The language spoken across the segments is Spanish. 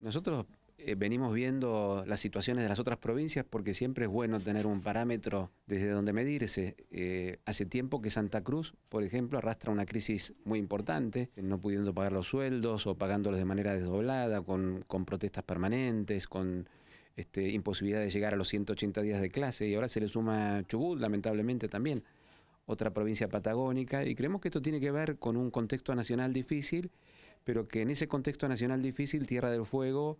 Nosotros eh, venimos viendo las situaciones de las otras provincias porque siempre es bueno tener un parámetro desde donde medirse. Eh, hace tiempo que Santa Cruz, por ejemplo, arrastra una crisis muy importante, no pudiendo pagar los sueldos o pagándolos de manera desdoblada, con, protestas permanentes, con este, imposibilidad de llegar a los 180 días de clase y ahora se le suma Chubut, lamentablemente también, otra provincia patagónica, y creemos que esto tiene que ver con un contexto nacional difícil pero que en ese contexto nacional difícil, Tierra del Fuego,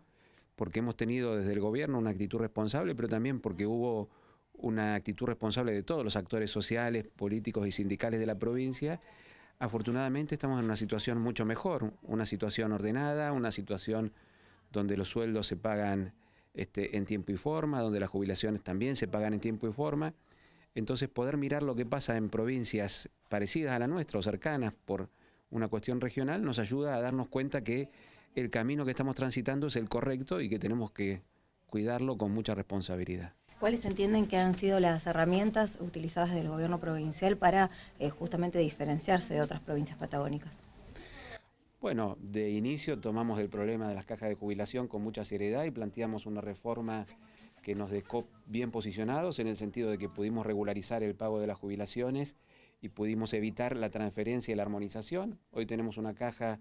porque hemos tenido desde el gobierno una actitud responsable, pero también porque hubo una actitud responsable de todos los actores sociales, políticos y sindicales de la provincia, afortunadamente estamos en una situación mucho mejor, una situación ordenada, una situación donde los sueldos se pagan este, en tiempo y forma, donde las jubilaciones también se pagan en tiempo y forma. Entonces poder mirar lo que pasa en provincias parecidas a la nuestra o cercanas por una cuestión regional, nos ayuda a darnos cuenta que el camino que estamos transitando es el correcto y que tenemos que cuidarlo con mucha responsabilidad. ¿Cuáles entienden que han sido las herramientas utilizadas del gobierno provincial para eh, justamente diferenciarse de otras provincias patagónicas? Bueno, de inicio tomamos el problema de las cajas de jubilación con mucha seriedad y planteamos una reforma que nos dejó bien posicionados en el sentido de que pudimos regularizar el pago de las jubilaciones y pudimos evitar la transferencia y la armonización. Hoy tenemos una caja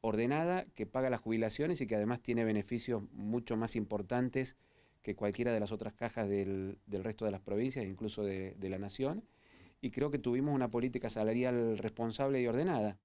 ordenada que paga las jubilaciones y que además tiene beneficios mucho más importantes que cualquiera de las otras cajas del, resto de las provincias, incluso de, de la nación. Y creo que tuvimos una política salarial responsable y ordenada.